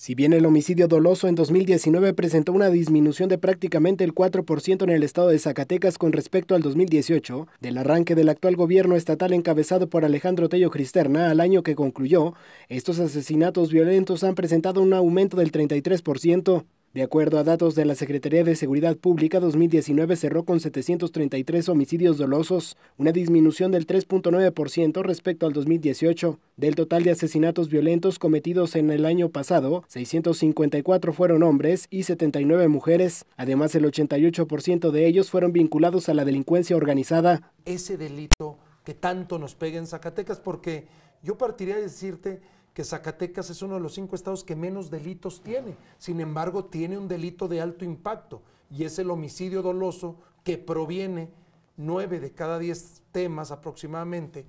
Si bien el homicidio doloso en 2019 presentó una disminución de prácticamente el 4% en el estado de Zacatecas con respecto al 2018, del arranque del actual gobierno estatal encabezado por Alejandro Tello Cristerna al año que concluyó, estos asesinatos violentos han presentado un aumento del 33%. De acuerdo a datos de la Secretaría de Seguridad Pública, 2019 cerró con 733 homicidios dolosos, una disminución del 3.9% respecto al 2018. Del total de asesinatos violentos cometidos en el año pasado, 654 fueron hombres y 79 mujeres. Además, el 88% de ellos fueron vinculados a la delincuencia organizada. Ese delito que tanto nos pega en Zacatecas, porque yo partiría a decirte que Zacatecas es uno de los cinco estados que menos delitos tiene. Sin embargo, tiene un delito de alto impacto y es el homicidio doloso que proviene nueve de cada diez temas aproximadamente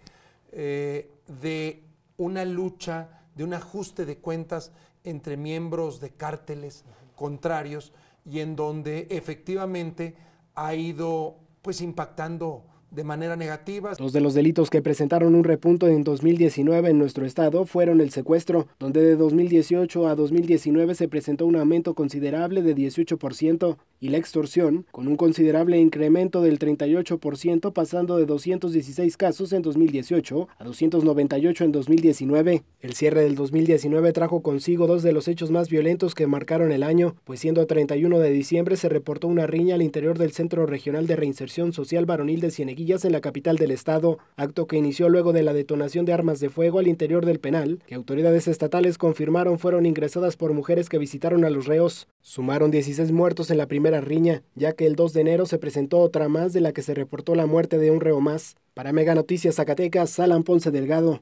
eh, de una lucha, de un ajuste de cuentas entre miembros de cárteles contrarios y en donde efectivamente ha ido pues impactando de manera negativa. Dos de los delitos que presentaron un repunto en 2019 en nuestro estado fueron el secuestro, donde de 2018 a 2019 se presentó un aumento considerable de 18%, y la extorsión, con un considerable incremento del 38%, pasando de 216 casos en 2018 a 298 en 2019. El cierre del 2019 trajo consigo dos de los hechos más violentos que marcaron el año, pues siendo 31 de diciembre se reportó una riña al interior del Centro Regional de Reinserción Social Varonil de Cieneguillas en la capital del estado, acto que inició luego de la detonación de armas de fuego al interior del penal, que autoridades estatales confirmaron fueron ingresadas por mujeres que visitaron a los reos. Sumaron 16 muertos en la primera la riña, ya que el 2 de enero se presentó otra más de la que se reportó la muerte de un reo más. Para Mega Noticias Zacatecas, Alan Ponce Delgado.